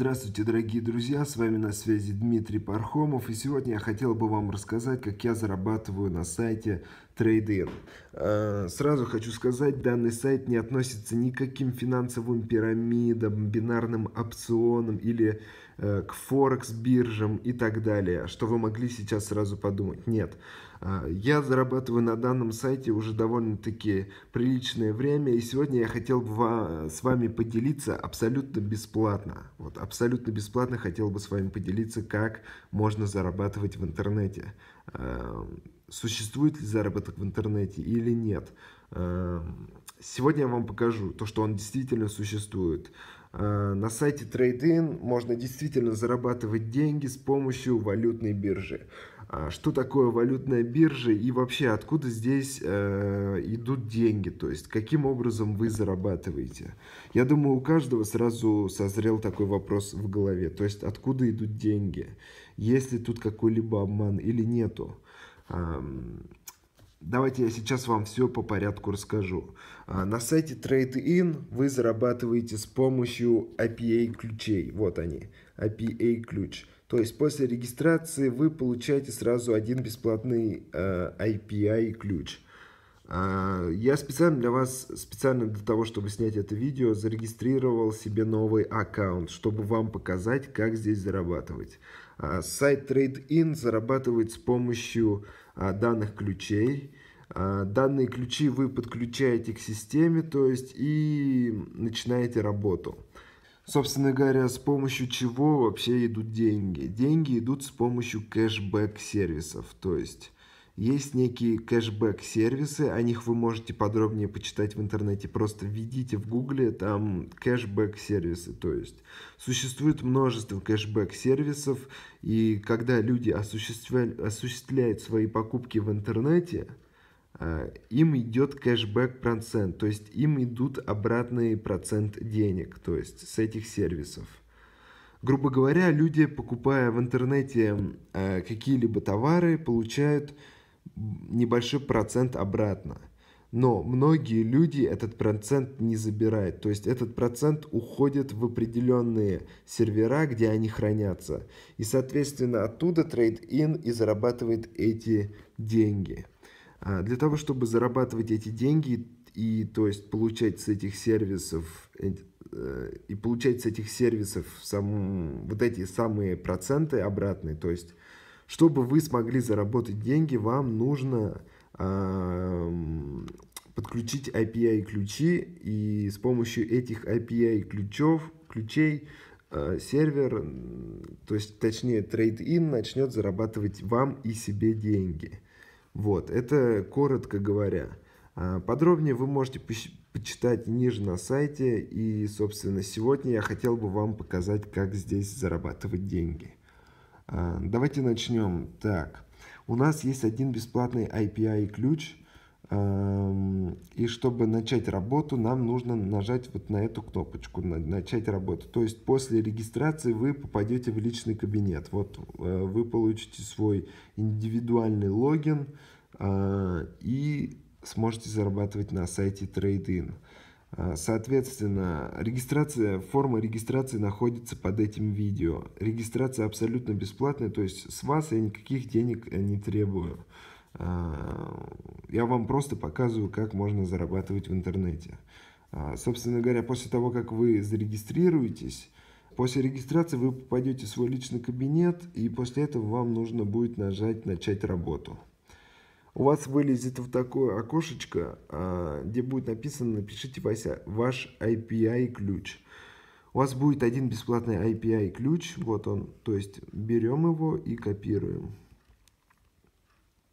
Здравствуйте, дорогие друзья, с вами на связи Дмитрий Пархомов, и сегодня я хотел бы вам рассказать, как я зарабатываю на сайте трейдин. Э, сразу хочу сказать, данный сайт не относится ни к каким финансовым пирамидам, бинарным опционам или э, к форекс-биржам и так далее, что вы могли сейчас сразу подумать. Нет, э, я зарабатываю на данном сайте уже довольно-таки приличное время, и сегодня я хотел бы с вами поделиться абсолютно бесплатно. Вот абсолютно бесплатно хотел бы с вами поделиться, как можно зарабатывать в интернете. Эм, существует ли заработок в интернете или нет. Эм, сегодня я вам покажу то, что он действительно существует. Э, на сайте TradeIn можно действительно зарабатывать деньги с помощью валютной биржи. А что такое валютная биржа и вообще откуда здесь э, идут деньги, то есть каким образом вы зарабатываете. Я думаю, у каждого сразу созрел такой вопрос в голове, то есть откуда идут деньги, есть ли тут какой-либо обман или нету. Давайте я сейчас вам все по порядку расскажу. А, на сайте TradeIn вы зарабатываете с помощью IPA ключей. Вот они, IPA ключ. То есть после регистрации вы получаете сразу один бесплатный э, IPA IPI ключ. А, я специально для вас, специально для того, чтобы снять это видео, зарегистрировал себе новый аккаунт, чтобы вам показать, как здесь зарабатывать. А, сайт TradeIn зарабатывает с помощью а, данных ключей. Данные ключи вы подключаете к системе, то есть и начинаете работу. Собственно говоря, с помощью чего вообще идут деньги? Деньги идут с помощью кэшбэк сервисов, то есть есть некие кэшбэк-сервисы, о них вы можете подробнее почитать в интернете. Просто введите в гугле там кэшбэк-сервисы. То есть существует множество кэшбэк-сервисов, и когда люди осуществляют свои покупки в интернете, э, им идет кэшбэк процент, то есть им идут обратный процент денег, то есть с этих сервисов. Грубо говоря, люди, покупая в интернете э, какие-либо товары, получают небольшой процент обратно. Но многие люди этот процент не забирают. То есть этот процент уходит в определенные сервера, где они хранятся. И, соответственно, оттуда трейд ин и зарабатывает эти деньги. А, для того, чтобы зарабатывать эти деньги и то есть получать с этих сервисов э, и получать с этих сервисов сам, вот эти самые проценты обратные, то есть чтобы вы смогли заработать деньги, вам нужно эм, подключить API-ключи, и с помощью этих API-ключев, ключей э, сервер, то есть, точнее, трейд-ин начнет зарабатывать вам и себе деньги. Вот, это коротко говоря. А, подробнее вы можете почитать ниже на сайте, и, собственно, сегодня я хотел бы вам показать, как здесь зарабатывать деньги. А, давайте начнем. Так, у нас есть один бесплатный API-ключ, и чтобы начать работу, нам нужно нажать вот на эту кнопочку «Начать работу». То есть после регистрации вы попадете в личный кабинет. Вот э, вы получите свой индивидуальный логин а, и сможете зарабатывать на сайте TradeIn. А, соответственно, регистрация, форма регистрации находится под этим видео. Регистрация абсолютно бесплатная, то есть с вас я никаких денег э, не требую. А, я вам просто показываю, как можно зарабатывать в интернете. А, собственно говоря, после того, как вы зарегистрируетесь, после регистрации вы попадете в свой личный кабинет, и после этого вам нужно будет нажать «Начать работу» у вас вылезет в такое окошечко, а, где будет написано «Напишите ваш API-ключ». У вас будет один бесплатный API-ключ, вот он, то есть берем его и копируем.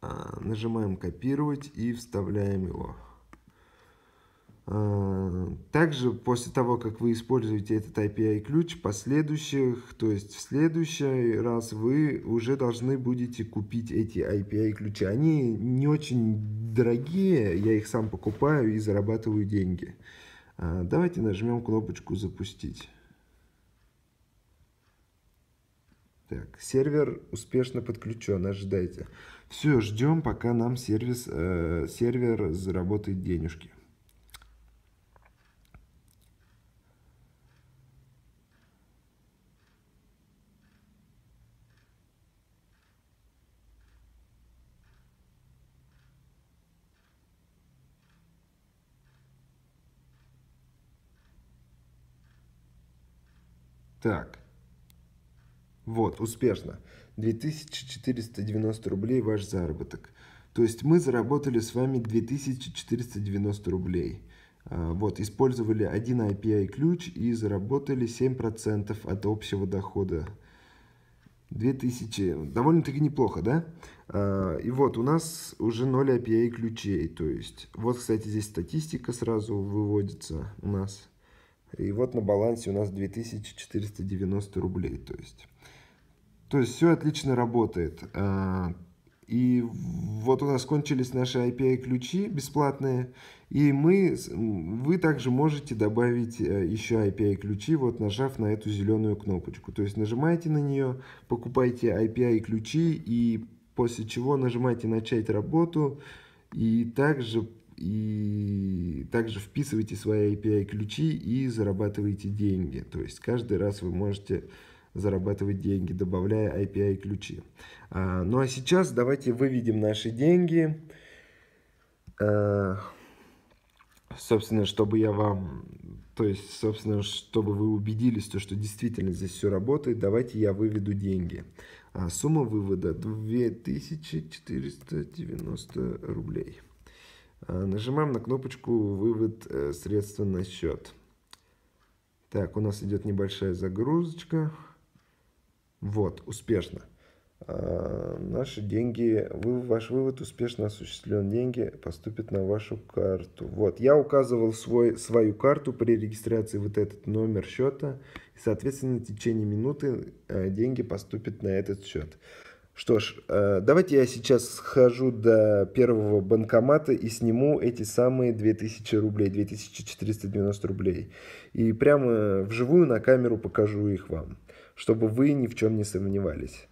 А, нажимаем «Копировать» и вставляем его. Э, также после того, как вы используете этот API-ключ, последующих, то есть в следующий раз вы уже должны будете купить эти API-ключи. Они не очень дорогие, я их сам покупаю и зарабатываю деньги. Э, давайте нажмем кнопочку «Запустить». Так, сервер успешно подключен, ожидайте. Все, ждем, пока нам сервис, э, сервер заработает денежки. Так. Вот, успешно. 2490 рублей ваш заработок. То есть мы заработали с вами 2490 рублей. А, вот, использовали один API-ключ и заработали 7% от общего дохода. 2000, довольно-таки неплохо, да? А, и вот у нас уже 0 API ключей, то есть, вот, кстати, здесь статистика сразу выводится у нас. И вот на балансе у нас 2490 рублей. То есть, то есть все отлично работает. А, и вот у нас кончились наши API-ключи бесплатные, и мы, вы также можете добавить э, еще API-ключи, вот нажав на эту зеленую кнопочку. То есть нажимаете на нее, покупаете API-ключи, и после чего нажимаете «Начать работу», и также и также вписывайте свои API-ключи и зарабатывайте деньги. То есть каждый раз вы можете зарабатывать деньги, добавляя API-ключи. А, ну а сейчас давайте выведем наши деньги. А, собственно, чтобы я вам, то есть, собственно, чтобы вы убедились, то, что действительно здесь все работает, давайте я выведу деньги. А, сумма вывода 2490 рублей. Э, нажимаем на кнопочку «Вывод э, средства на счет». Так, у нас идет небольшая загрузочка. Вот, успешно. Э, наши деньги, ваш вывод успешно осуществлен. Деньги поступят на вашу карту. Вот, я указывал свой, свою карту при регистрации вот этот номер счета. И, соответственно, в течение минуты деньги поступят на этот счет. Что ж, э, давайте я сейчас схожу до первого банкомата и сниму эти самые 2000 рублей, 2490 рублей. И прямо вживую на камеру покажу их вам, чтобы вы ни в чем не сомневались.